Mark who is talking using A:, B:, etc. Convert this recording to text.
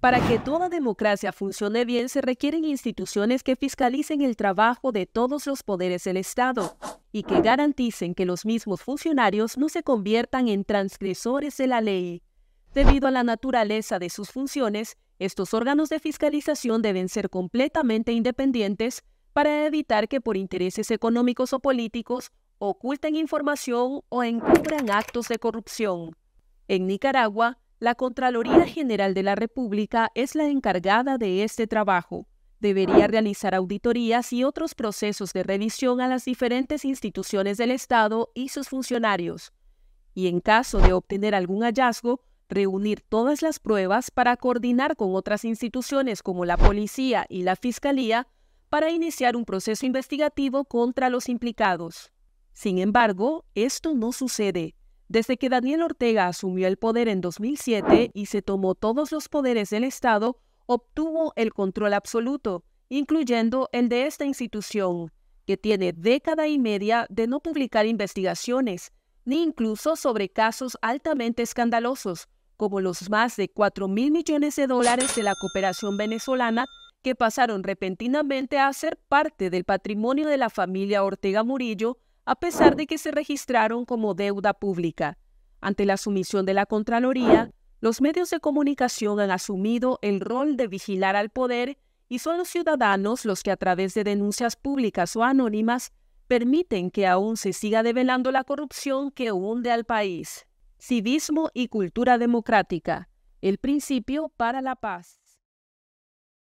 A: Para que toda democracia funcione bien se requieren instituciones que fiscalicen el trabajo de todos los poderes del Estado y que garanticen que los mismos funcionarios no se conviertan en transgresores de la ley. Debido a la naturaleza de sus funciones, estos órganos de fiscalización deben ser completamente independientes para evitar que por intereses económicos o políticos oculten información o encubran actos de corrupción. En Nicaragua, la Contraloría General de la República es la encargada de este trabajo. Debería realizar auditorías y otros procesos de revisión a las diferentes instituciones del Estado y sus funcionarios. Y en caso de obtener algún hallazgo, reunir todas las pruebas para coordinar con otras instituciones como la policía y la fiscalía para iniciar un proceso investigativo contra los implicados. Sin embargo, esto no sucede. Desde que Daniel Ortega asumió el poder en 2007 y se tomó todos los poderes del Estado, obtuvo el control absoluto, incluyendo el de esta institución, que tiene década y media de no publicar investigaciones, ni incluso sobre casos altamente escandalosos, como los más de 4 mil millones de dólares de la cooperación venezolana que pasaron repentinamente a ser parte del patrimonio de la familia Ortega Murillo a pesar de que se registraron como deuda pública. Ante la sumisión de la Contraloría, los medios de comunicación han asumido el rol de vigilar al poder y son los ciudadanos los que a través de denuncias públicas o anónimas permiten que aún se siga develando la corrupción que hunde al país. Civismo y cultura democrática. El principio para la paz.